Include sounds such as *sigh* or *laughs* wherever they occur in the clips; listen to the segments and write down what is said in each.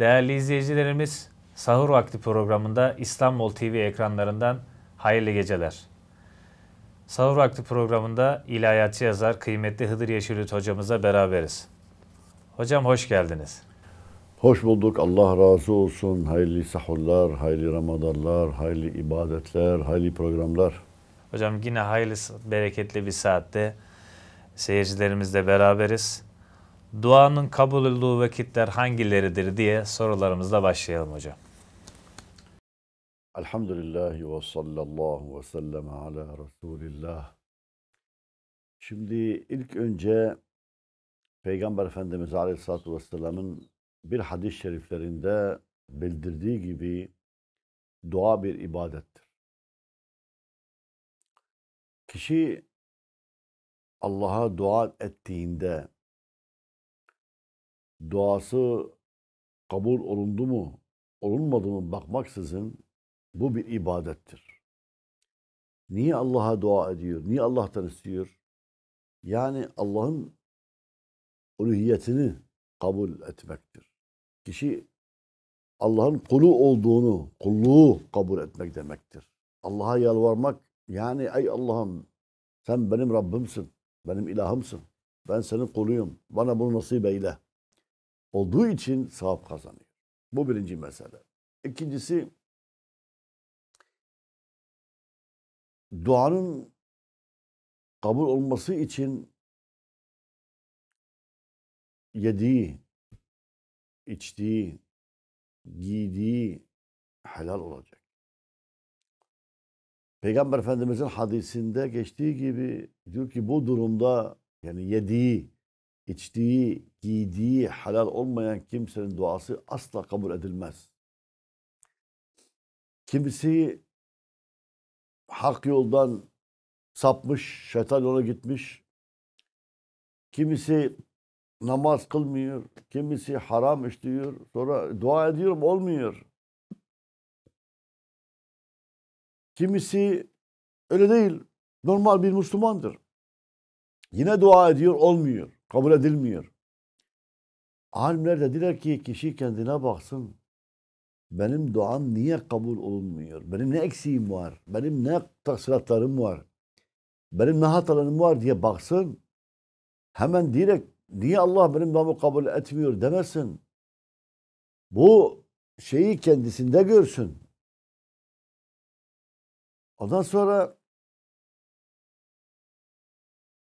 Değerli izleyicilerimiz, Sahur Vakti programında İstanbul TV ekranlarından hayırlı geceler. Sahur Vakti programında ilahiyatçı yazar kıymetli Hıdır Yeşilüt hocamıza beraberiz. Hocam hoş geldiniz. Hoş bulduk. Allah razı olsun. Hayırlı sahurlar, hayırlı ramadanlar, hayırlı ibadetler, hayırlı programlar. Hocam yine hayırlı, bereketli bir saatte seyircilerimizle beraberiz duanın kabul olduğu vakitler hangileridir diye sorularımızla başlayalım hocam. Elhamdülillahi ve sallallahu ve sellem ala Resulillah. Şimdi ilk önce Peygamber Efendimiz Aleyhisselatü Vesselam'ın bir hadis-i şeriflerinde bildirdiği gibi dua bir ibadettir. Kişi Allah'a dua ettiğinde duası kabul olundu mu, olunmadı mı bakmaksızın bu bir ibadettir. Niye Allah'a dua ediyor? Niye Allah'tan istiyor? Yani Allah'ın uluhiyetini kabul etmektir. Kişi Allah'ın kulu olduğunu, kulluğu kabul etmek demektir. Allah'a yalvarmak yani ey Allah'ım sen benim Rabbimsin, benim ilahımsın. Ben senin kuluyum. Bana bunu nasip eyle olduğu için sevap kazanıyor. Bu birinci mesele. İkincisi duanın kabul olması için yediği, içtiği, giydiği helal olacak. Peygamber Efendimiz'in hadisinde geçtiği gibi diyor ki bu durumda yani yediği, içtiği, giydiği helal olmayan kimsenin duası asla kabul edilmez. Kimisi hak yoldan sapmış, şeytan yola gitmiş. Kimisi namaz kılmıyor, kimisi haram işliyor. Sonra dua ediyorum olmuyor. Kimisi öyle değil, normal bir Müslümandır. Yine dua ediyor olmuyor. Kabul edilmiyor. Alimler dediler ki kişi kendine baksın. Benim duam niye kabul olunmuyor? Benim ne eksiğim var? Benim ne taksiratlarım var? Benim ne hatalarım var diye baksın. Hemen direkt niye Allah benim duamı kabul etmiyor demesin. Bu şeyi kendisinde görsün. Ondan sonra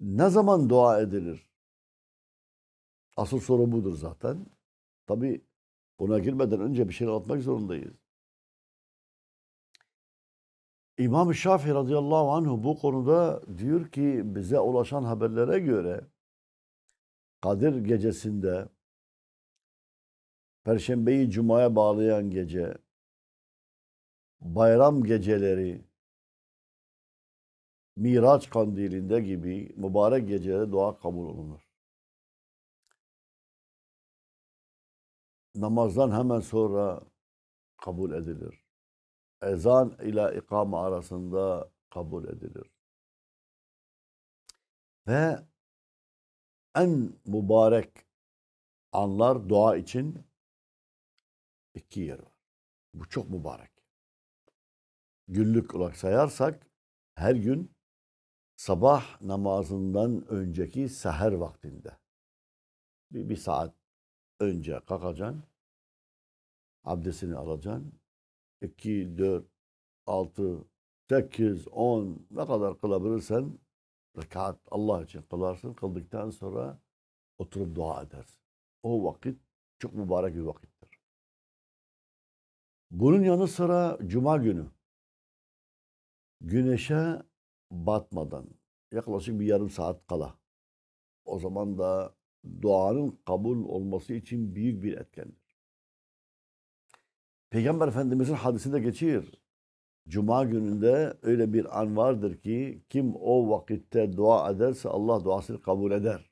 ne zaman dua edilir? Asıl soru budur zaten. Tabii buna girmeden önce bir şey anlatmak zorundayız. İmam Şafii radıyallahu anh bu konuda diyor ki bize ulaşan haberlere göre Kadir gecesinde Perşembeyi Cuma'ya bağlayan gece bayram geceleri Miraç kandilinde gibi mübarek gecelere dua kabul olunur. namazdan hemen sonra kabul edilir. Ezan ile ikame arasında kabul edilir. Ve en mübarek anlar dua için iki yer var. Bu çok mübarek. Günlük olarak sayarsak her gün sabah namazından önceki seher vaktinde bir, bir saat önce kalkacaksın. Abdestini alacaksın. 2, 4, 6, 8, 10 ne kadar kılabilirsen rekat Allah için kılarsın. Kıldıktan sonra oturup dua edersin. O vakit çok mübarek bir vakittir. Bunun yanı sıra cuma günü güneşe batmadan yaklaşık bir yarım saat kala o zaman da duanın kabul olması için büyük bir etkendir. Peygamber Efendimiz'in hadisinde geçiyor. Cuma gününde öyle bir an vardır ki kim o vakitte dua ederse Allah duasını kabul eder.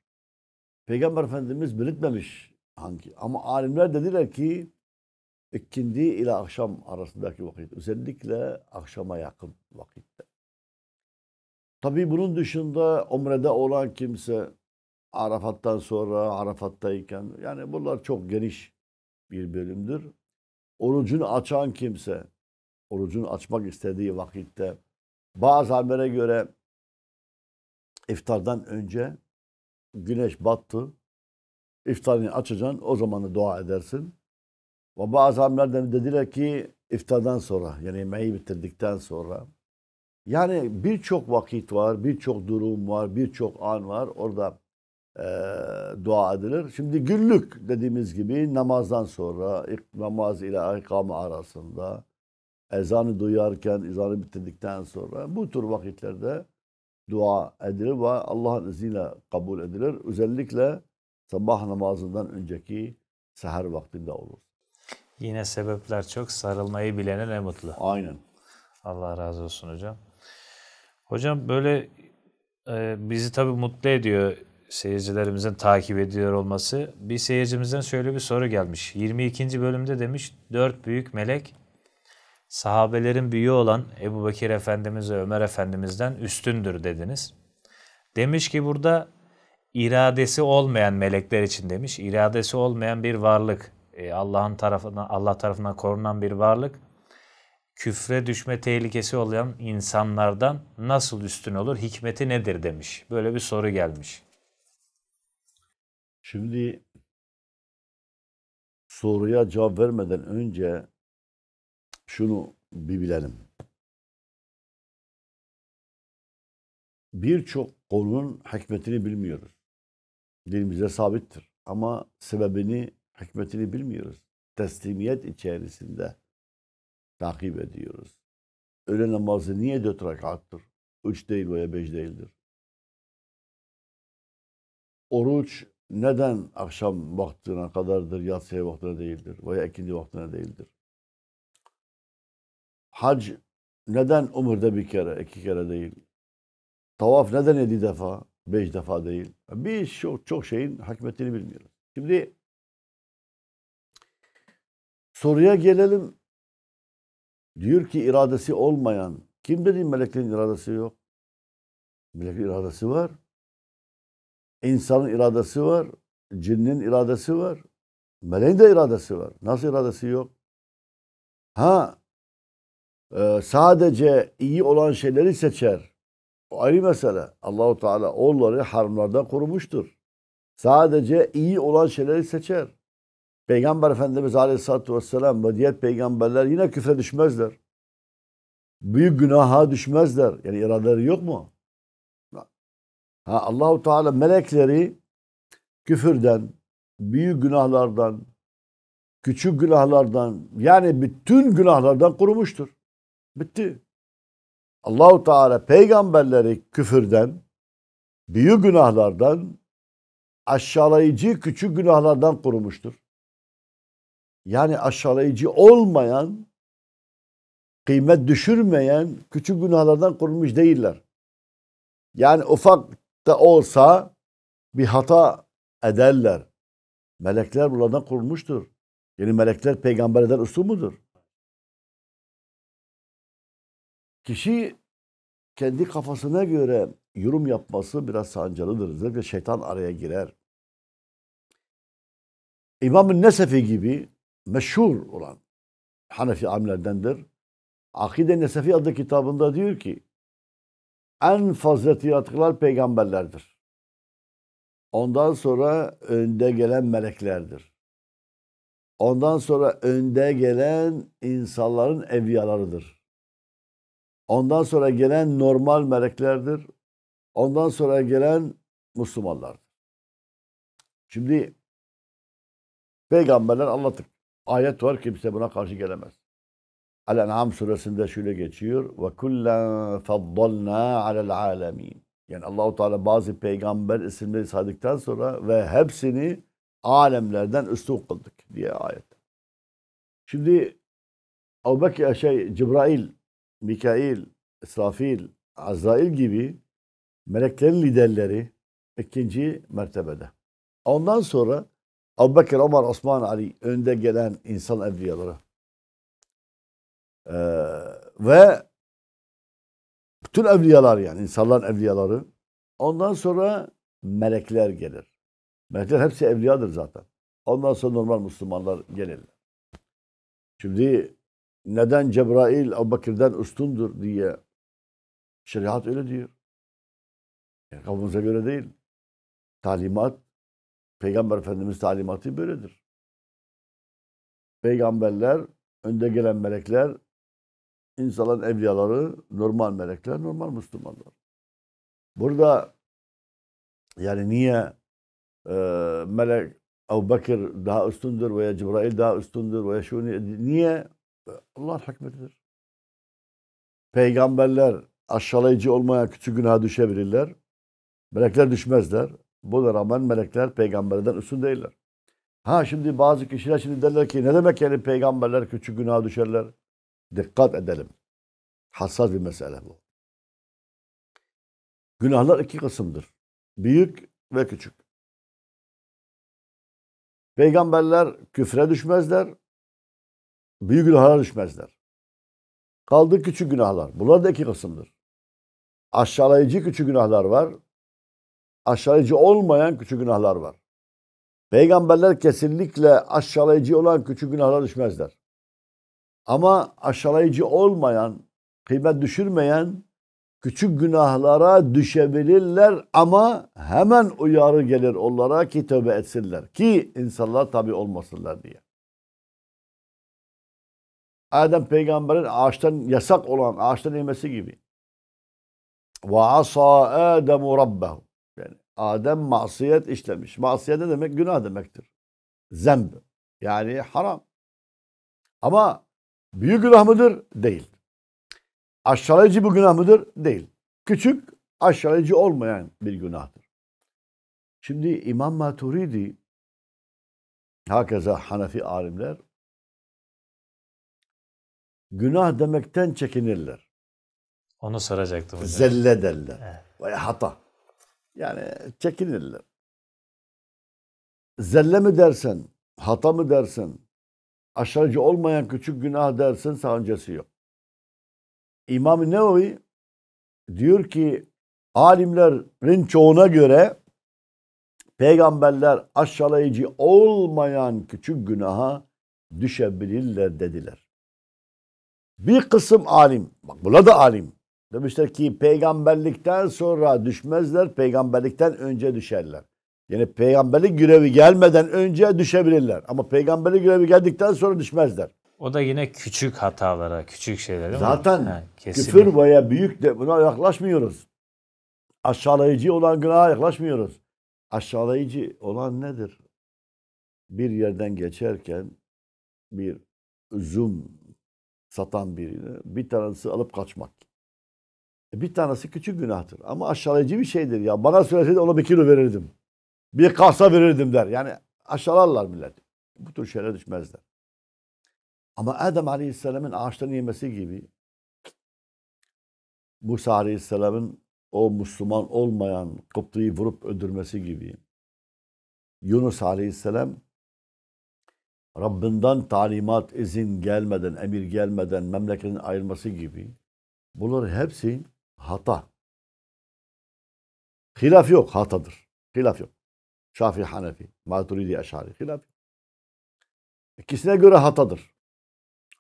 Peygamber Efendimiz belirtmemiş hangi ama alimler dediler ki ikindi ile akşam arasındaki vakit özellikle akşama yakın vakitte. Tabii bunun dışında umrede olan kimse Arafat'tan sonra Arafat'tayken yani bunlar çok geniş bir bölümdür. Orucunu açan kimse orucunu açmak istediği vakitte bazı amere göre iftardan önce güneş battı. İftarını açacaksın. O zamanı dua edersin. Ve bazı amirlerden dediler ki iftardan sonra yani yemeği bitirdikten sonra yani birçok vakit var, birçok durum var, birçok an var. Orada e, dua edilir. Şimdi günlük dediğimiz gibi namazdan sonra namaz ile ikame arasında ezanı duyarken, ezanı bitirdikten sonra bu tür vakitlerde dua edilir ve Allah'ın izniyle kabul edilir. Özellikle sabah namazından önceki seher vaktinde olur. Yine sebepler çok. Sarılmayı bilene ne mutlu. Aynen. Allah razı olsun hocam. Hocam böyle e, bizi tabii mutlu ediyor seyircilerimizin takip ediyor olması. Bir seyircimizden şöyle bir soru gelmiş. 22. bölümde demiş dört büyük melek sahabelerin büyüğü olan Ebu Bekir Efendimiz ve Ömer Efendimiz'den üstündür dediniz. Demiş ki burada iradesi olmayan melekler için demiş. İradesi olmayan bir varlık. E, Allah'ın tarafından Allah tarafından korunan bir varlık küfre düşme tehlikesi olan insanlardan nasıl üstün olur? Hikmeti nedir demiş. Böyle bir soru gelmiş. Şimdi soruya cevap vermeden önce şunu bir bilelim. Birçok konunun hikmetini bilmiyoruz. Dilimize sabittir ama sebebini, hikmetini bilmiyoruz. Teslimiyet içerisinde takip ediyoruz. Öğle namazı niye dört rekattır? Üç değil veya beş değildir. Oruç neden akşam vaktine kadardır, yatsıya vaktine değildir veya ikindi vaktine değildir? Hac neden umurda bir kere, iki kere değil? Tavaf neden yedi defa, beş defa değil? Biz çok, çok şeyin hakmetini bilmiyoruz. Şimdi soruya gelelim. Diyor ki iradesi olmayan, kim dedi meleklerin iradesi yok? Meleklerin iradesi var. İnsanın iradesi var, cinnin iradesi var, meleğin de iradesi var. Nasıl iradesi yok? Ha e, sadece iyi olan şeyleri seçer. O ayrı mesele. Allahu Teala onları haramlardan korumuştur. Sadece iyi olan şeyleri seçer. Peygamber Efendimiz Aleyhisselatü Vesselam ve diğer peygamberler yine küfre düşmezler. Büyük günaha düşmezler. Yani iradeleri yok mu? Ha, Allahu Teala melekleri küfürden, büyük günahlardan, küçük günahlardan yani bütün günahlardan kurumuştur Bitti. Allahu Teala peygamberleri küfürden, büyük günahlardan, aşağılayıcı küçük günahlardan kurumuştur Yani aşağılayıcı olmayan, kıymet düşürmeyen küçük günahlardan korunmuş değiller. Yani ufak de olsa bir hata ederler. Melekler buradan korunmuştur. Yani melekler peygamberden üstün mudur? Kişi kendi kafasına göre yorum yapması biraz sancılıdır. Özellikle şeytan araya girer. İmam-ı Nesefi gibi meşhur olan Hanefi amilerdendir. Akide Nesefi adlı kitabında diyor ki en faziletli yaratıklar peygamberlerdir. Ondan sonra önde gelen meleklerdir. Ondan sonra önde gelen insanların evliyalarıdır. Ondan sonra gelen normal meleklerdir. Ondan sonra gelen Müslümanlardır. Şimdi peygamberler anlattık. Ayet var kimse buna karşı gelemez. Al-En'am suresinde şöyle geçiyor. Ve kullen faddalna alel alemin. Yani Allahu Teala bazı peygamber isimleri saydıktan sonra ve hepsini alemlerden üstün kıldık diye ayet. Şimdi Ebu Bekir, e, şey, Cibrail, Mikail, İsrafil, Azrail gibi meleklerin liderleri ikinci mertebede. Ondan sonra Ebu Bekir, Ömer, Osman, Ali önde gelen insan evliyaları. Ee, ve bütün evliyalar yani insanların evliyaları. Ondan sonra melekler gelir. Melekler hepsi evliyadır zaten. Ondan sonra normal Müslümanlar gelir. Şimdi neden Cebrail Ebu Bekir'den üstündür diye şeriat öyle diyor. Yani kavmimize göre değil. Talimat, Peygamber Efendimiz talimatı böyledir. Peygamberler, önde gelen melekler insanların evliyaları normal melekler, normal Müslümanlar. Burada yani niye e, melek Ebu Bekir daha üstündür veya Cibrail daha üstündür veya şu niye? Allah hikmetidir. Peygamberler aşağılayıcı olmaya küçük günah düşebilirler. Melekler düşmezler. bu da rağmen melekler peygamberden üstün değiller. Ha şimdi bazı kişiler şimdi derler ki ne demek yani peygamberler küçük günah düşerler? Dikkat edelim. Hassas bir mesele bu. Günahlar iki kısımdır. Büyük ve küçük. Peygamberler küfre düşmezler. Büyük günahlara düşmezler. Kaldı küçük günahlar. Bunlar da iki kısımdır. Aşağılayıcı küçük günahlar var. Aşağılayıcı olmayan küçük günahlar var. Peygamberler kesinlikle aşağılayıcı olan küçük günahlara düşmezler. Ama aşağılayıcı olmayan, kıymet düşürmeyen küçük günahlara düşebilirler ama hemen uyarı gelir onlara ki tövbe etsinler. Ki insanlar tabi olmasınlar diye. Adem peygamberin ağaçtan yasak olan ağaçtan yemesi gibi. Ve asa Adem rabbehu. Yani Adem masiyet işlemiş. Masiyet ne demek? Günah demektir. Zemb. Yani haram. Ama Büyük günah mıdır? Değil. Aşağılayıcı bir günah mıdır? Değil. Küçük aşağılayıcı olmayan bir günahtır. Şimdi İmam Maturidi hakeza Hanefi alimler günah demekten çekinirler. Onu soracaktım hocam. Zelle derler. Veya hata. Yani çekinirler. Zelle mi dersen, hata mı dersen, aşağıcı olmayan küçük günah dersin sancası yok. İmam Nevi diyor ki alimlerin çoğuna göre peygamberler aşağılayıcı olmayan küçük günaha düşebilirler dediler. Bir kısım alim, bak buna da alim. Demişler ki peygamberlikten sonra düşmezler, peygamberlikten önce düşerler. Yani peygamberlik görevi gelmeden önce düşebilirler. Ama peygamberlik görevi geldikten sonra düşmezler. O da yine küçük hatalara, küçük şeylere. Zaten ha, küfür veya büyük de buna yaklaşmıyoruz. Aşağılayıcı olan günaha yaklaşmıyoruz. Aşağılayıcı olan nedir? Bir yerden geçerken bir zoom satan birini bir tanesi alıp kaçmak. E, bir tanesi küçük günahtır ama aşağılayıcı bir şeydir ya. Bana söyleseydi ona bir kilo verirdim. Bir kasa verirdim der. Yani aşağılarlar millet. Bu tür şeyler düşmezler. Ama Adem Aleyhisselam'ın ağaçtan yemesi gibi Musa Aleyhisselam'ın o Müslüman olmayan Kıptı'yı vurup öldürmesi gibi Yunus Aleyhisselam Rabbinden talimat, izin gelmeden, emir gelmeden memleketin ayrılması gibi bunların hepsi hata. Hilaf yok, hatadır. Hilaf yok. Şafii Hanefi, Maturidi Eşari hilaf. İkisine göre hatadır.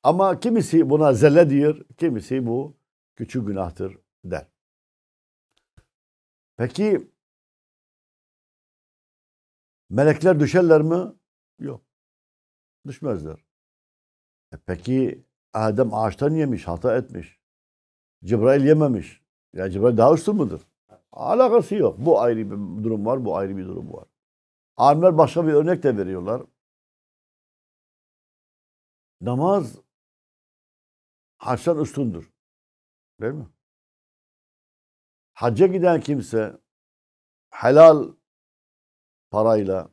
Ama kimisi buna zelle diyor, kimisi bu küçük günahtır der. Peki melekler düşerler mi? Yok. Düşmezler. E peki Adem ağaçtan yemiş, hata etmiş. Cebrail yememiş. Ya yani Cebrail daha üstün müdür? Alakası yok. Bu ayrı bir durum var, bu ayrı bir durum var. Alimler başka bir örnek de veriyorlar. Namaz haçtan üstündür. Değil mi? Hacca giden kimse helal parayla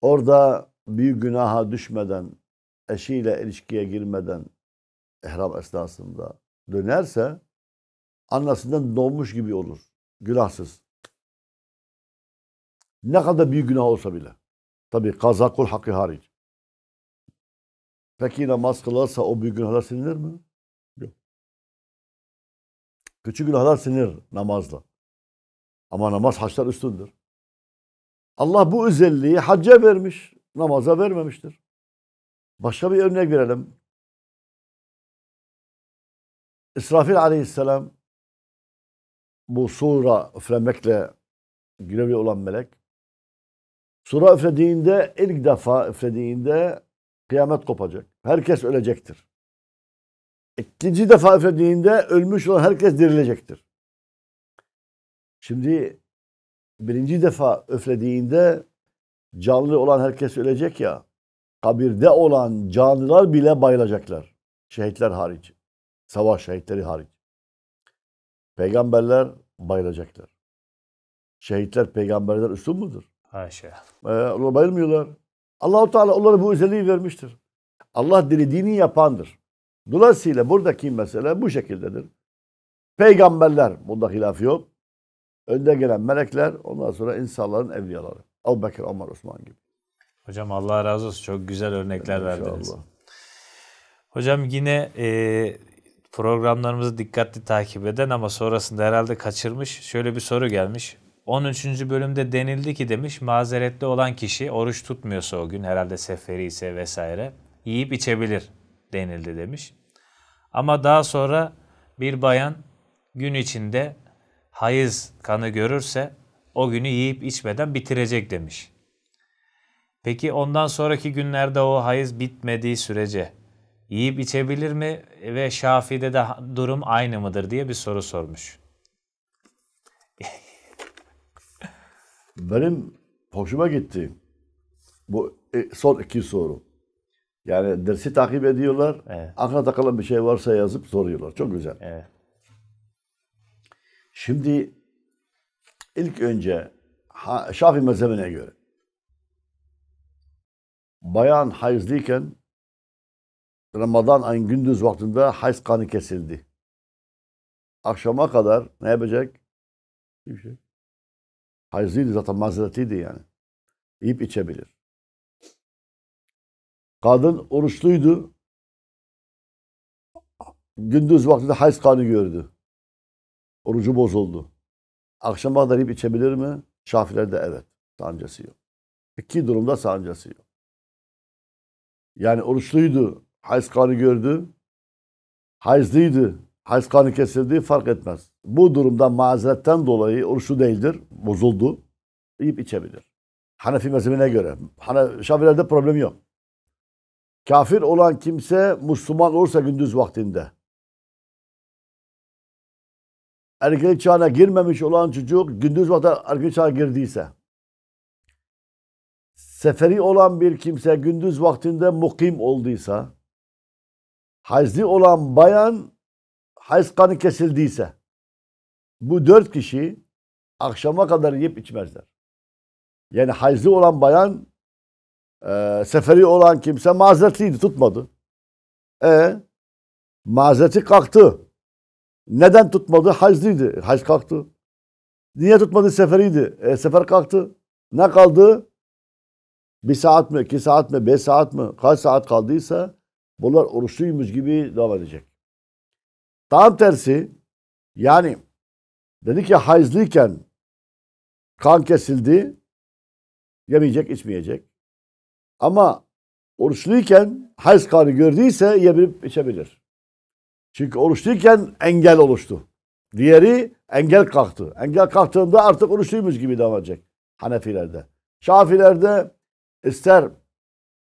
orada büyük günaha düşmeden, eşiyle ilişkiye girmeden ihram esnasında dönerse annesinden doğmuş gibi olur. Günahsız. Ne kadar büyük günah olsa bile. Tabi kazakul hakkı hariç. Peki namaz kılarsa o büyük günahlar silinir mi? Yok. Küçük günahlar silinir namazla. Ama namaz haçlar üstündür. Allah bu özelliği hacca vermiş, namaza vermemiştir. Başka bir örnek verelim. İsrafil aleyhisselam bu sura üflemekle görevli olan melek Sura üflediğinde ilk defa üflediğinde kıyamet kopacak. Herkes ölecektir. İkinci defa üflediğinde ölmüş olan herkes dirilecektir. Şimdi birinci defa üflediğinde canlı olan herkes ölecek ya. Kabirde olan canlılar bile bayılacaklar. Şehitler hariç. Savaş şehitleri hariç. Peygamberler bayılacaklar. Şehitler peygamberler üstün mudur? Haşa. Ee, bayılmıyorlar. Allahu Teala onlara bu özelliği vermiştir. Allah dilediğini yapandır. Dolayısıyla buradaki mesele bu şekildedir. Peygamberler, bunda hilaf yok. Önde gelen melekler, ondan sonra insanların evliyaları. Ebu Bekir, Ömer, Osman gibi. Hocam Allah razı olsun. Çok güzel örnekler evet, verdiniz. İnşallah. Hocam yine e, programlarımızı dikkatli takip eden ama sonrasında herhalde kaçırmış. Şöyle bir soru gelmiş. 13. bölümde denildi ki demiş mazeretli olan kişi oruç tutmuyorsa o gün herhalde seferi ise vesaire yiyip içebilir denildi demiş. Ama daha sonra bir bayan gün içinde hayız kanı görürse o günü yiyip içmeden bitirecek demiş. Peki ondan sonraki günlerde o hayız bitmediği sürece yiyip içebilir mi ve Şafii'de de durum aynı mıdır diye bir soru sormuş. benim hoşuma gitti bu e, son iki soru. Yani dersi takip ediyorlar. Evet. Aklına takılan bir şey varsa yazıp soruyorlar. Çok güzel. Evet. Şimdi ilk önce şafi mezhebine göre bayan hayızlıyken Ramazan ayın gündüz vaktinde hayız kanı kesildi. Akşama kadar ne yapacak? Hiçbir şey. Hayız değildi zaten mazeretiydi yani. Yiyip içebilir. Kadın oruçluydu. Gündüz vaktinde hayız kanı gördü. Orucu bozuldu. Akşama kadar yiyip içebilir mi? Şafilerde evet. Sancası yok. İki durumda sancası yok. Yani oruçluydu. Hayız kanı gördü. Hayızlıydı. Hals kanı kesildiği fark etmez. Bu durumda mazeretten dolayı oruçlu değildir, bozuldu. Yiyip içebilir. Hanefi mezhebine göre. Hane, Şafilerde problem yok. Kafir olan kimse Müslüman olursa gündüz vaktinde. Ergenlik çağına girmemiş olan çocuk gündüz vakti ergenlik çağına girdiyse. Seferi olan bir kimse gündüz vaktinde mukim olduysa. Hazli olan bayan hayız kanı kesildiyse bu dört kişi akşama kadar yiyip içmezler. Yani hayızlı olan bayan e, seferi olan kimse mazeretliydi tutmadı. E mazereti kalktı. Neden tutmadı? Hayızlıydı. Hayız kalktı. Niye tutmadı? Seferiydi. E, sefer kalktı. Ne kaldı? Bir saat mi, iki saat mi, beş saat mi, kaç saat kaldıysa bunlar oruçluymuş gibi devam edecek. Tam tersi yani dedi ki hayızlıyken kan kesildi yemeyecek içmeyecek. Ama oruçluyken hayız kanı gördüyse yiyebilip içebilir. Çünkü oruçluyken engel oluştu. Diğeri engel kalktı. Engel kalktığında artık oruçluymuş gibi davranacak Hanefilerde. Şafilerde ister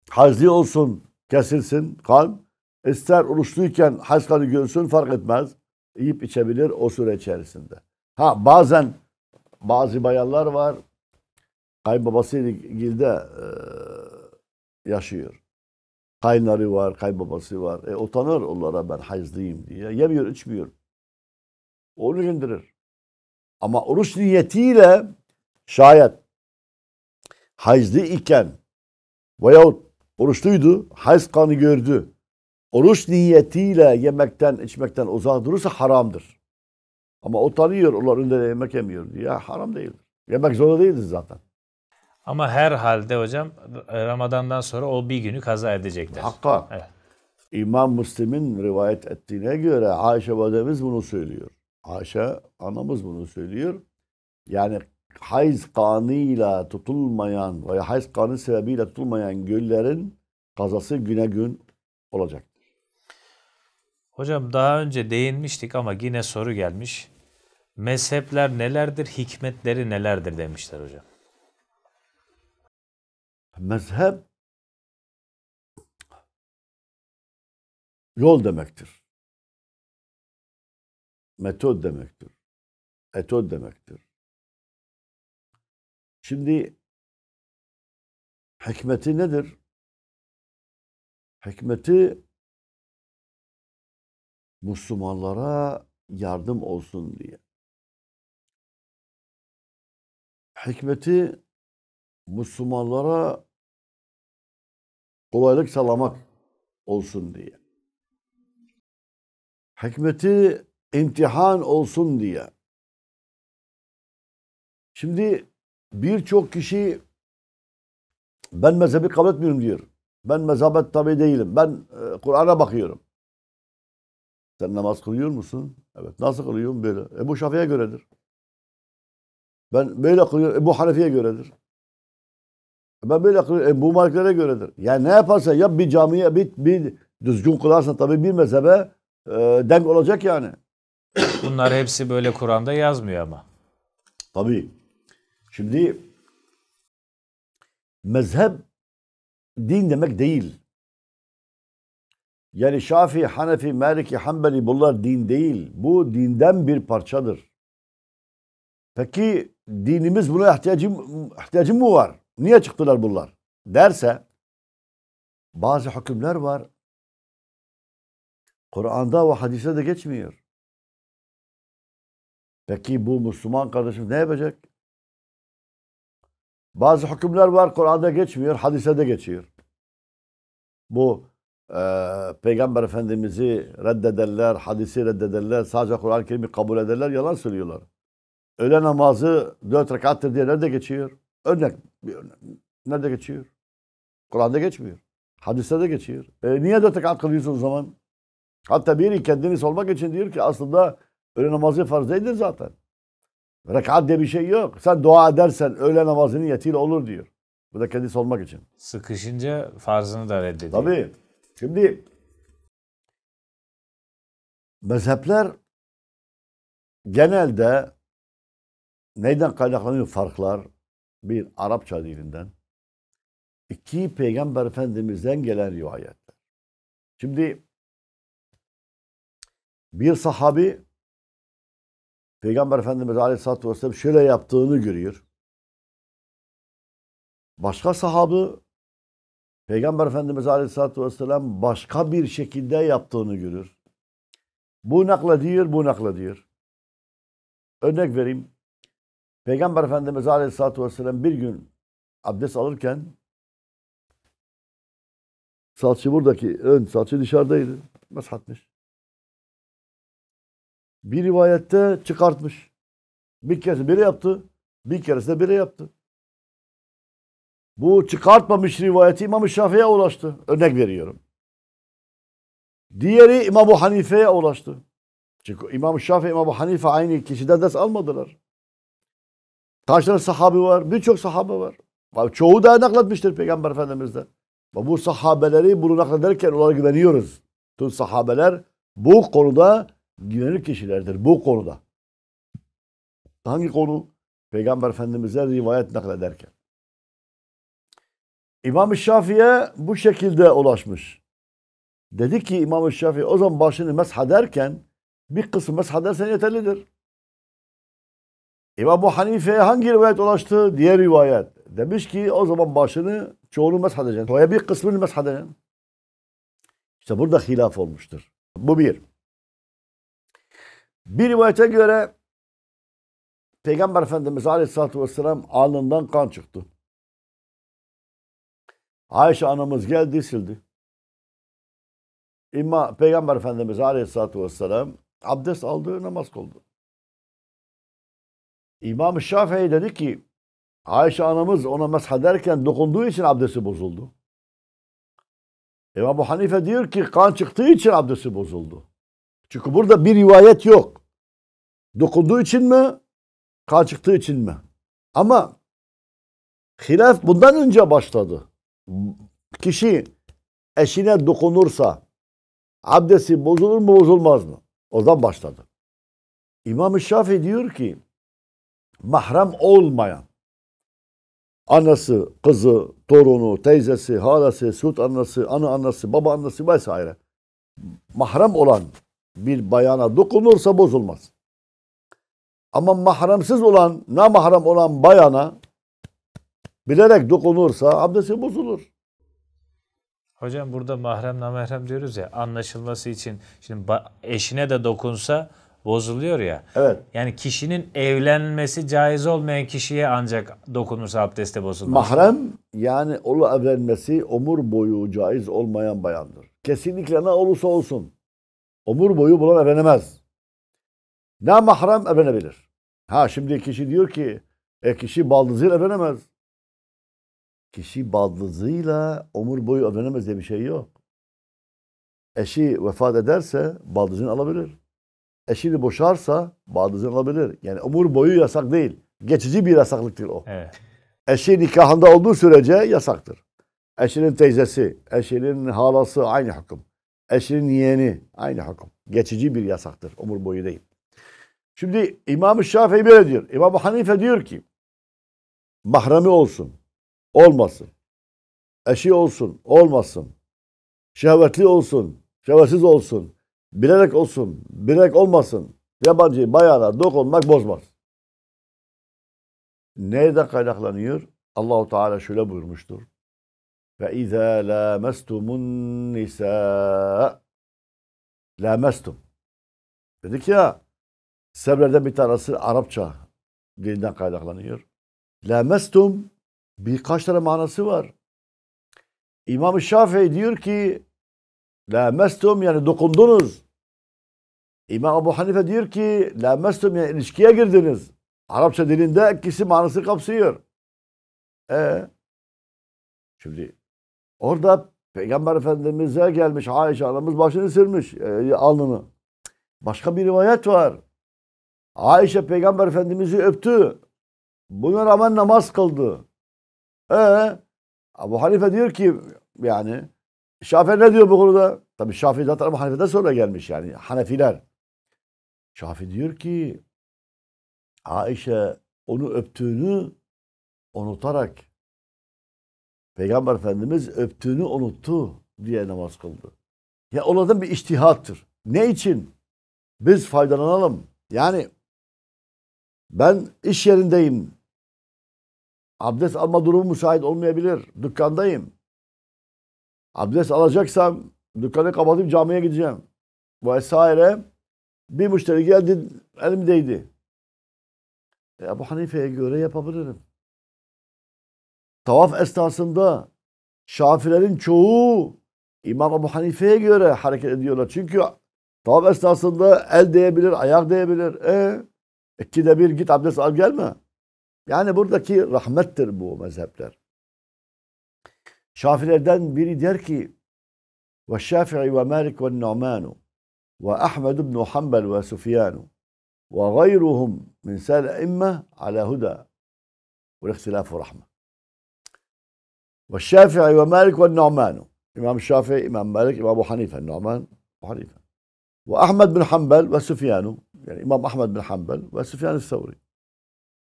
hazli olsun kesilsin kan İster oruçluyken haçları görsün fark etmez. Yiyip içebilir o süre içerisinde. Ha bazen bazı bayanlar var. Kaybabasıyla gilde e, yaşıyor. Kaynları var, kaybabası var. E, utanır onlara ben hayızlıyım diye. Yemiyor, içmiyor. Onu indirir. Ama oruç niyetiyle şayet hayızlı iken veyahut oruçluydu, hayız kanı gördü oruç niyetiyle yemekten içmekten uzak durursa haramdır. Ama o tanıyor onlar önünde yemek yemiyor diye haram değildir. Yemek zorunda değildir zaten. Ama herhalde hocam e, Ramazan'dan sonra o bir günü kaza edecekler. Hakka. Evet. İmam Müslim'in rivayet ettiğine göre Ayşe validemiz bunu söylüyor. Ayşe anamız bunu söylüyor. Yani hayz kanıyla tutulmayan veya hayz kanı sebebiyle tutulmayan göllerin kazası güne gün olacak. Hocam daha önce değinmiştik ama yine soru gelmiş. Mezhepler nelerdir, hikmetleri nelerdir demişler hocam. Mezhep yol demektir. Metod demektir. Etod demektir. Şimdi hikmeti nedir? Hikmeti Müslümanlara yardım olsun diye. Hikmeti Müslümanlara kolaylık sağlamak olsun diye. Hikmeti imtihan olsun diye. Şimdi birçok kişi ben mezhebi kabul etmiyorum diyor. Ben mezhabet tabi değilim. Ben e, Kur'an'a bakıyorum. Sen namaz kılıyor musun? Evet. Nasıl kılıyorum? Böyle. Ebu Şafi'ye göredir. Ben böyle kılıyorum. Ebu Hanefi'ye göredir. Ben böyle kılıyorum. Ebu Maliklere göredir. Yani ne yaparsa yap bir camiye bir, bir düzgün kılarsan tabii bir mezhebe e, denk olacak yani. Bunlar hepsi böyle Kur'an'da yazmıyor ama. Tabii. Şimdi mezhep din demek değil. Yani Şafi, Hanefi, Maliki, Hanbeli bunlar din değil. Bu dinden bir parçadır. Peki dinimiz buna ihtiyacı, ihtiyacı mı var? Niye çıktılar bunlar? Derse bazı hükümler var. Kur'an'da ve hadise de geçmiyor. Peki bu Müslüman kardeşim ne yapacak? Bazı hükümler var Kur'an'da geçmiyor, hadise de geçiyor. Bu ee, Peygamber Efendimiz'i reddederler, hadisi reddederler, sadece Kur'an-ı Kerim'i kabul ederler, yalan söylüyorlar. Öğle namazı dört rekattır diye nerede geçiyor? Örnek, bir örnek. Nerede geçiyor? Kur'an'da geçmiyor. Hadiste de geçiyor. E, niye dört rekat kılıyorsun o zaman? Hatta biri kendini sormak için diyor ki aslında öğle namazı farz değildir zaten. Rekat diye bir şey yok. Sen dua edersen öğle namazının yetiyle olur diyor. Bu da kendisi olmak için. Sıkışınca farzını da reddediyor. Tabii. Şimdi mezhepler genelde neyden kaynaklanıyor farklar? Bir, Arapça dilinden. iki Peygamber Efendimiz'den gelen rivayetler. Şimdi bir sahabi Peygamber Efendimiz Aleyhisselatü Vesselam şöyle yaptığını görüyor. Başka sahabı Peygamber Efendimiz Aleyhisselatü Vesselam başka bir şekilde yaptığını görür. Bu nakla diyor, bu nakla diyor. Örnek vereyim. Peygamber Efendimiz Aleyhisselatü Vesselam bir gün abdest alırken salçı buradaki ön salçı dışarıdaydı. Meshatmış. Bir rivayette çıkartmış. Bir kez biri yaptı. Bir keresinde biri yaptı. Bu çıkartmamış rivayeti İmam-ı Şafii'ye ulaştı. Örnek veriyorum. Diğeri İmam-ı Hanife'ye ulaştı. Çünkü İmam-ı Şafii, i̇mam Hanife aynı kişiden ders almadılar. Kaç tane sahabe var? Birçok sahabe var. Çoğu da nakletmiştir Peygamber Efendimiz'den. bu sahabeleri bunu naklederken onlara güveniyoruz. Tüm sahabeler bu konuda güvenilir kişilerdir. Bu konuda. Hangi konu? Peygamber Efendimiz'e rivayet naklederken. İmam-ı Şafii'ye bu şekilde ulaşmış. Dedi ki İmam-ı Şafii o zaman başını meshederken bir kısmı meshedersen yeterlidir. İmam-ı Hanife'ye hangi rivayet ulaştı? Diğer rivayet. Demiş ki o zaman başını çoğunu meshedeceksin. Veya bir kısmını meshedeceksin. İşte burada hilaf olmuştur. Bu bir. Bir rivayete göre Peygamber Efendimiz Aleyhisselatü Vesselam alnından kan çıktı. Ayşe anamız geldi sildi. İmma Peygamber Efendimiz Aleyhisselatü Vesselam abdest aldı namaz kıldı. İmam Şafii dedi ki Ayşe anamız ona meshederken dokunduğu için abdesti bozuldu. İmam Hanife diyor ki kan çıktığı için abdesti bozuldu. Çünkü burada bir rivayet yok. Dokunduğu için mi? Kan çıktığı için mi? Ama hilaf bundan önce başladı kişi eşine dokunursa abdesti bozulur mu bozulmaz mı? Oradan başladı. İmam-ı Şafii diyor ki mahrem olmayan anası, kızı, torunu, teyzesi, halası, süt annesi, anı annesi, baba annesi vesaire mahrem olan bir bayana dokunursa bozulmaz. Ama mahremsiz olan, namahrem olan bayana bilerek dokunursa abdesti bozulur. Hocam burada mahrem namahrem diyoruz ya anlaşılması için şimdi eşine de dokunsa bozuluyor ya. Evet. Yani kişinin evlenmesi caiz olmayan kişiye ancak dokunursa abdeste bozulmaz. Mahrem yani onu evlenmesi omur boyu caiz olmayan bayandır. Kesinlikle ne olursa olsun. Omur boyu bulan evlenemez. Ne mahrem evlenebilir. Ha şimdi kişi diyor ki e kişi baldızıyla evlenemez kişi baldızıyla omur boyu evlenemez diye bir şey yok. Eşi vefat ederse baldızını alabilir. Eşini boşarsa baldızını alabilir. Yani omur boyu yasak değil. Geçici bir yasaklıktır o. Evet. Eşi nikahında olduğu sürece yasaktır. Eşinin teyzesi, eşinin halası aynı hüküm. Eşinin yeğeni aynı hüküm. Geçici bir yasaktır. Umur boyu değil. Şimdi İmam-ı Şafii böyle diyor. İmam-ı Hanife diyor ki mahremi olsun. Olmasın. Eşi olsun. Olmasın. Şehvetli olsun. Şehvetsiz olsun. Bilerek olsun. Bilerek olmasın. Yabancı bayana dokunmak bozmaz. Nerede kaynaklanıyor? Allahu Teala şöyle buyurmuştur. Ve izâ lâmestumun nisâ lâmestum. Dedik ya sebrelerden bir tanesi Arapça dilinden kaynaklanıyor. Lâmestum birkaç tane manası var. İmam-ı Şafii diyor ki la mestum yani dokundunuz. İmam Abu Hanife diyor ki la mestum yani ilişkiye girdiniz. Arapça dilinde ikisi manası kapsıyor. E şimdi orada Peygamber Efendimiz'e gelmiş Ayşe anamız başını sürmüş e, alnını. Başka bir rivayet var. Ayşe Peygamber Efendimiz'i öptü. Buna rağmen namaz kıldı. Ee, Abu Hanife diyor ki yani Şafii ne diyor bu konuda? Tabi Şafii zaten Abu Hanife'den sonra gelmiş yani Hanefiler. Şafii diyor ki Aişe onu öptüğünü unutarak Peygamber Efendimiz öptüğünü unuttu diye namaz kıldı. Ya olanın bir iştihattır. Ne için? Biz faydalanalım. Yani ben iş yerindeyim. Abdest alma durumu müsait olmayabilir. Dükkandayım. Abdest alacaksam dükkanı kapatıp camiye gideceğim. Vesaire. Bir müşteri geldi elimdeydi. E, Ebu Hanife'ye göre yapabilirim. Tavaf esnasında Şafilerin çoğu İmam Ebu Hanife'ye göre hareket ediyorlar. Çünkü tavaf esnasında el değebilir, ayak değebilir. E, ikide bir git abdest al gelme. Yani buradaki rahmettir bu mezhepler. Şafilerden biri der ki ve Şafii ve Malik ve Nu'man ve Ahmed ibn Hanbel ve Sufyan ve gayruhum min sel imme ala huda ve ihtilaf ve rahme. Ve Şafii ve Malik ve Nu'man İmam Şafii, İmam Malik, İmam Ebu Hanife, Nu'man, Ebu Hanife. Ve Ahmed bin Hanbel ve Sufyan yani İmam Ahmed bin Hanbel ve sufyan es el-Sevri.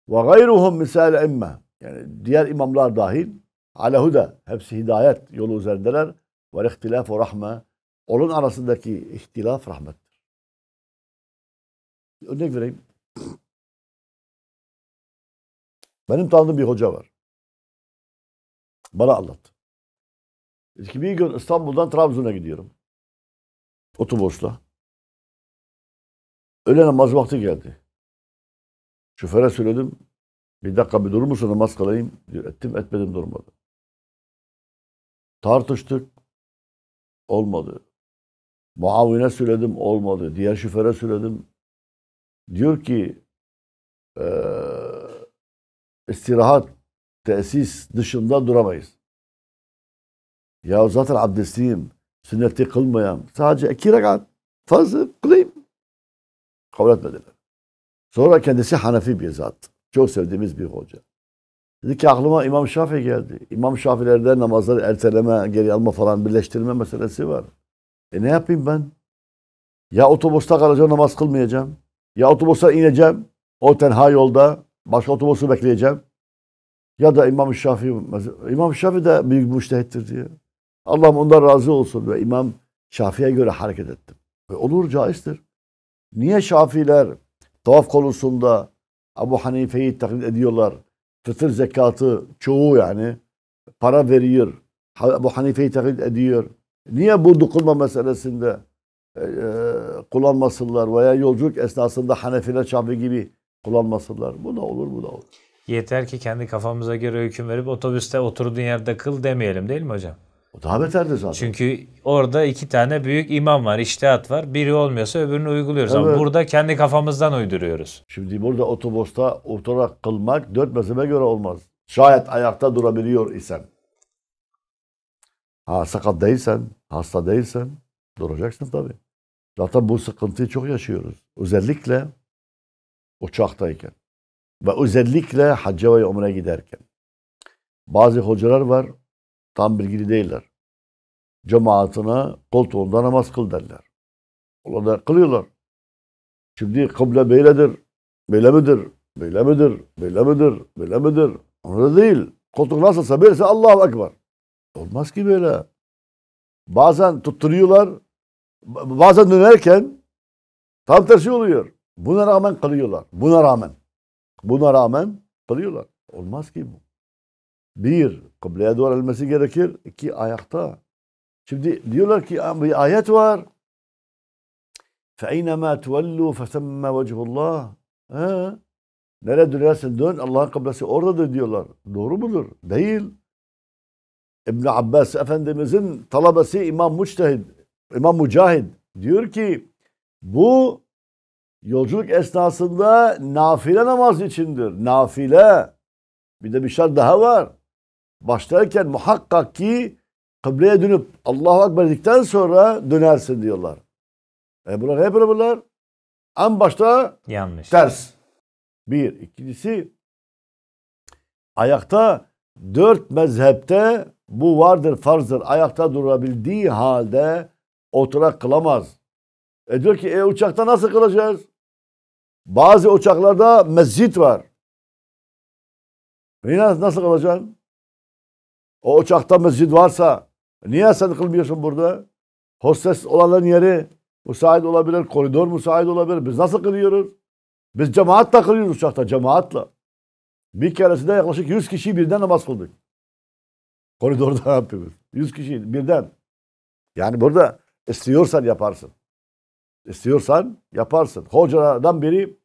Ve gayruhum misal imme. Yani diğer imamlar dahil ala huda. Hepsi hidayet yolu üzerindeler. Ve ihtilafu rahme. Onun arasındaki ihtilaf rahmettir. Örnek vereyim. Benim tanıdığım bir hoca var. Bana anlattı. Dedi bir gün İstanbul'dan Trabzon'a gidiyorum. Otobüsle. Öğle namaz vakti geldi. Şoföre söyledim. Bir dakika bir durur musun namaz kılayım? Diyor, ettim etmedim durmadı. Tartıştık. Olmadı. Muavine söyledim olmadı. Diğer şoföre söyledim. Diyor ki e, istirahat tesis dışında duramayız. Ya zaten abdestliyim. Sünneti kılmayan. Sadece iki rekat fazla kılayım. Kabul etmediler. Sonra kendisi Hanefi bir zat. Çok sevdiğimiz bir hoca. Dedi ki aklıma İmam Şafii geldi. İmam Şafilerde namazları erteleme, geri alma falan birleştirme meselesi var. E ne yapayım ben? Ya otobüste kalacağım namaz kılmayacağım. Ya otobüse ineceğim. O tenha yolda başka otobüsü bekleyeceğim. Ya da İmam Şafii, İmam Şafii de büyük bir müştehittir diyor. Allah'ım ondan razı olsun ve İmam Şafiiye göre hareket ettim. Ve olur caizdir. Niye Şafiler Tavaf konusunda Abu Hanife'yi taklit ediyorlar. Fıtır zekatı çoğu yani para veriyor. Abu Hanife'yi taklit ediyor. Niye bu dokunma meselesinde e, e kullanmasınlar veya yolculuk esnasında Hanefiler Şafi gibi kullanmasınlar? Bu da olur, bu da olur. Yeter ki kendi kafamıza göre hüküm verip otobüste oturduğun yerde kıl demeyelim değil mi hocam? O daha beterdi zaten. Çünkü orada iki tane büyük imam var, iştihat var. Biri olmuyorsa öbürünü uyguluyoruz. Evet. Ama burada kendi kafamızdan uyduruyoruz. Şimdi burada otobüste oturarak kılmak dört mezhebe göre olmaz. Şayet ayakta durabiliyor isen. Ha sakat değilsen, hasta değilsen duracaksın tabii. Zaten bu sıkıntıyı çok yaşıyoruz. Özellikle uçaktayken ve özellikle hacca ve umre giderken. Bazı hocalar var Tam bilgili değiller. Cemaatine koltuğunda namaz kıl derler. Onlar da kılıyorlar. Şimdi kıble böyledir, böyle midir, böyle midir, böyle midir, böyle midir? Onu değil. Koltuk nasılsa böylese Allahu Ekber. Olmaz ki böyle. Bazen tutturuyorlar, bazen dönerken tam tersi oluyor. Buna rağmen kılıyorlar. Buna rağmen. Buna rağmen kılıyorlar. Olmaz ki bu. Bir, kıbleye doğru elmesi gerekir. İki, ayakta. Şimdi diyorlar ki bir ayet var. فَاَيْنَمَا تُوَلُّوا فَسَمَّ وَجْهُ اللّٰهِ Nereye dönersen dön Allah'ın kıblesi oradadır diyorlar. Doğru mudur? Değil. İbn Abbas Efendimizin talabesi İmam Müçtehid, İmam Mücahid diyor ki bu yolculuk esnasında nafile namaz içindir. Nafile. Bir de bir şart daha var başlarken muhakkak ki kıbleye dönüp Allahu Ekber dedikten sonra dönersin diyorlar. E bunlar hep bunlar en başta Yanlış. ters. Bir. ikincisi ayakta dört mezhepte bu vardır farzdır. Ayakta durabildiği halde oturak kılamaz. E diyor ki e, uçakta nasıl kılacağız? Bazı uçaklarda mezit var. E nasıl, nasıl kılacaksın? O uçakta mescid varsa niye sen kılmıyorsun burada? Hostes olanların yeri müsait olabilir, koridor müsait olabilir. Biz nasıl kılıyoruz? Biz cemaatle kılıyoruz uçakta, cemaatle. Bir keresinde yaklaşık 100 kişi birden namaz kıldık. Koridorda yapıyoruz. *laughs* 100 kişi birden. Yani burada istiyorsan yaparsın. İstiyorsan yaparsın. Hocadan biri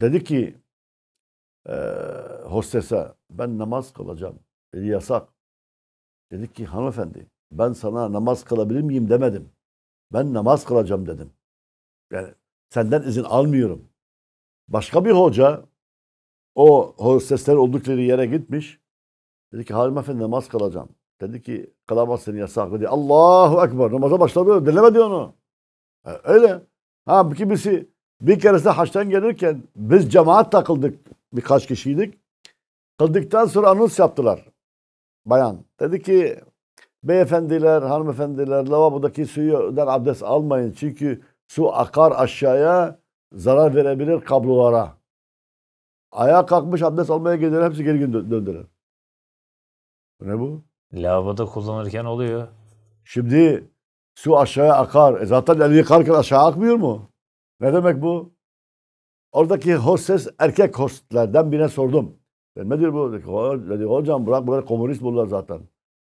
dedi ki e, hostese ben namaz kılacağım. Dedi yasak. dedi ki hanımefendi ben sana namaz kılabilir miyim demedim. Ben namaz kılacağım dedim. Yani senden izin almıyorum. Başka bir hoca o hostesler oldukları yere gitmiş. Dedi ki hanımefendi namaz kılacağım. Dedi ki kılamazsın yasak. Dedi Allahu Ekber namaza başladı. Dinlemedi onu. Yani öyle. Ha ki birisi bir keresinde haçtan gelirken biz cemaat takıldık. Birkaç kişiydik. Kıldıktan sonra anons yaptılar. Bayan. Dedi ki beyefendiler, hanımefendiler lavabodaki suyudan abdest almayın. Çünkü su akar aşağıya zarar verebilir kablolara. Ayağa kalkmış abdest almaya gidiyor. Hepsi geri döndüler. Ne bu? Lavaboda kullanırken oluyor. Şimdi su aşağıya akar. E zaten eli yıkarken aşağı akmıyor mu? Ne demek bu? Oradaki hostes erkek hostlerden birine sordum. Ben nedir bu? Dedi hocam bırak böyle komünist bunlar zaten.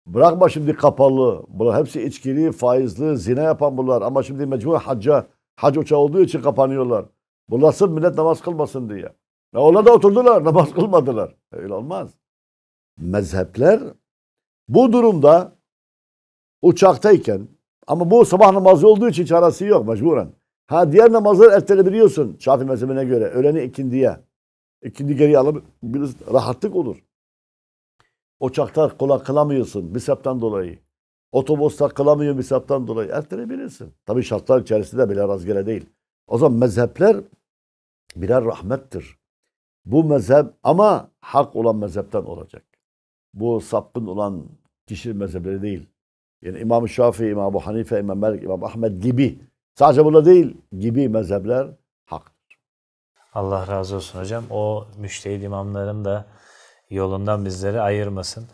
Bırakma şimdi kapalı. Bunlar hepsi içkili, faizli, zina yapan bunlar. Ama şimdi mecbur hacca, hac uçağı olduğu için kapanıyorlar. Bunlar sırf millet namaz kılmasın diye. Ya onlar da oturdular, *laughs* namaz kılmadılar. Öyle olmaz. Mezhepler bu durumda uçaktayken ama bu sabah namazı olduğu için çaresi yok mecburen. Ha diğer namazları ertelebiliyorsun Şafii mezhebine göre. Öğleni ikindiye. İkindi geri alıp biraz rahatlık olur. Uçakta kola kılamıyorsun bisaptan dolayı. Otobüste kılamıyorsun bisaptan dolayı. Ertelebilirsin. Tabii şartlar içerisinde bile rastgele değil. O zaman mezhepler birer rahmettir. Bu mezhep ama hak olan mezhepten olacak. Bu sapkın olan kişi mezhepleri değil. Yani İmam-ı Şafii, İmam-ı Hanife, İmam Malik, İmam Ahmet gibi Sadece burada değil gibi mezhepler haktır. Allah razı olsun hocam. O müştehid imamların da yolundan bizleri ayırmasın.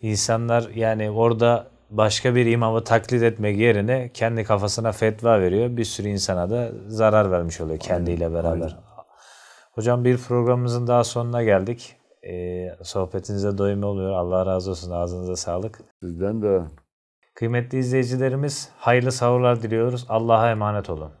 İnsanlar yani orada başka bir imamı taklit etmek yerine kendi kafasına fetva veriyor. Bir sürü insana da zarar vermiş oluyor kendiyle beraber. Aynen. Hocam bir programımızın daha sonuna geldik. Ee, sohbetinize doyum oluyor. Allah razı olsun. Ağzınıza sağlık. Sizden de. Kıymetli izleyicilerimiz hayırlı sahurlar diliyoruz. Allah'a emanet olun.